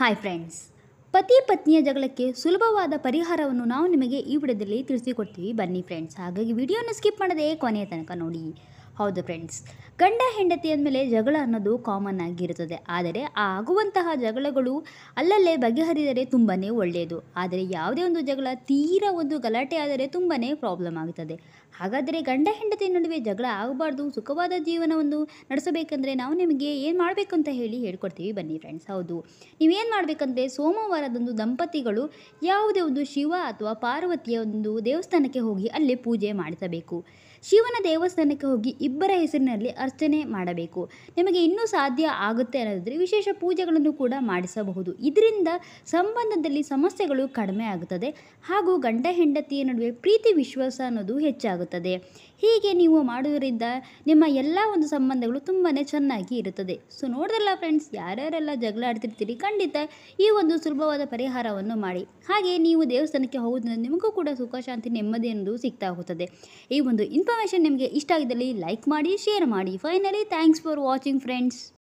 hi friends ಪತಿ ಪತ್ನಿಯ ಜಗಳಕ್ಕೆ ಸುಲಭವಾದ ಪರಿಹಾರವನ್ನು ನಾವು ನಿಮಗೆ ಈ ವಿಡಿಯೋದಲ್ಲಿ ತಿಳಿಸಿಕೊಡ್ತೀವಿ ಬನ್ನಿ ಫ್ರೆಂಡ್ಸ್ ಹಾಗಾಗಿ ವಿಡಿಯೋನ ಸ್ಕಿಪ್ ಮಾಡದೆ ಕೊನೆಯ ತನಕ ನೋಡಿ ಹೌದು ಫ್ರೆಂಡ್ಸ್ ಗಂಡ ಹೆಂಡತಿ ಅಂದಮೇಲೆ ಜಗಳ ಅನ್ನೋದು ಕಾಮನ್ ಆಗಿರುತ್ತದೆ ಆದರೆ ಆ ಆಗುವಂತಹ ಜಗಳಗಳು ಅಲ್ಲಲ್ಲೇ ಬಗೆಹರಿದರೆ ತುಂಬಾ ಒಳ್ಳೆಯದು ಆದರೆ ಯಾವುದೇ ಒಂದು ಜಗಳ ತೀರ ಒಂದು ಗಲಾಟೆ ಆದರೆ ತುಂಬಾ ಪ್ರಾಬ್ಲಮ್ ಆಗುತ್ತದೆ ಹಾಗಾದರೆ ಗಂಡ ಹೆಂಡತಿ ನಡುವೆ ಜಗಳ ಆಗಬಾರ್ದು ಸುಖವಾದ ಜೀವನವನ್ನು ನಡೆಸಬೇಕಂದ್ರೆ ನಾವು ನಿಮಗೆ ಏನು ಮಾಡಬೇಕು ಅಂತ ಹೇಳಿ ಹೇಳ್ಕೊಡ್ತೀವಿ ಬನ್ನಿ ಫ್ರೆಂಡ್ಸ್ ಹೌದು ನೀವೇನು ಮಾಡಬೇಕಂದ್ರೆ ಸೋಮವಾರದಂದು ದಂಪತಿಗಳು ಯಾವುದೇ ಒಂದು ಶಿವ ಅಥವಾ ಪಾರ್ವತಿಯ ಒಂದು ದೇವಸ್ಥಾನಕ್ಕೆ ಹೋಗಿ ಅಲ್ಲಿ ಪೂಜೆ ಮಾಡಿಸಬೇಕು ಶಿವನ ದೇವಸ್ಥಾನಕ್ಕೆ ಹೋಗಿ ಇಬ್ಬರ ಹೆಸರಿನಲ್ಲಿ ಅರ್ಚನೆ ಮಾಡಬೇಕು ನಿಮಗೆ ಇನ್ನೂ ಸಾಧ್ಯ ಆಗುತ್ತೆ ಅನ್ನೋದ್ರೆ ವಿಶೇಷ ಪೂಜೆಗಳನ್ನು ಕೂಡ ಮಾಡಿಸಬಹುದು ಇದರಿಂದ ಸಂಬಂಧದಲ್ಲಿ ಸಮಸ್ಯೆಗಳು ಕಡಿಮೆ ಆಗುತ್ತದೆ ಹಾಗೂ ಗಂಡ ಹೆಂಡತಿಯ ನಡುವೆ ಪ್ರೀತಿ ವಿಶ್ವಾಸ ಅನ್ನೋದು ಹೆಚ್ಚಾಗುತ್ತದೆ ಹೀಗೆ ನೀವು ಮಾಡುವುದರಿಂದ ನಿಮ್ಮ ಎಲ್ಲ ಒಂದು ಸಂಬಂಧಗಳು ತುಂಬಾ ಚೆನ್ನಾಗಿ ಇರುತ್ತದೆ ಸೊ ನೋಡಿದ್ರಲ್ಲ ಫ್ರೆಂಡ್ಸ್ ಯಾರ್ಯಾರೆಲ್ಲ ಜಗಳ ಆಡ್ತಿರ್ತೀರಿ ಖಂಡಿತ ಈ ಒಂದು ಸುಲಭವಾದ ಪರಿಹಾರವನ್ನು ಮಾಡಿ ಹಾಗೆ ನೀವು ದೇವಸ್ಥಾನಕ್ಕೆ ಹೋಗುವುದರಿಂದ ನಿಮಗೂ ಕೂಡ ಸುಖಶಾಂತಿ ಶಾಂತಿ ನೆಮ್ಮದಿ ಅನ್ನೋದು ಸಿಗ್ತಾ ಹೋಗುತ್ತದೆ ಈ ಒಂದು ಇನ್ಫಾರ್ಮ್ ಇನ್ಫಾರ್ಮೇಷನ್ ನಿಮಗೆ ಇಷ್ಟ ಆಗಿದ್ದಲ್ಲಿ ಲೈಕ್ ಮಾಡಿ ಶೇರ್ ಮಾಡಿ finally thanks for watching friends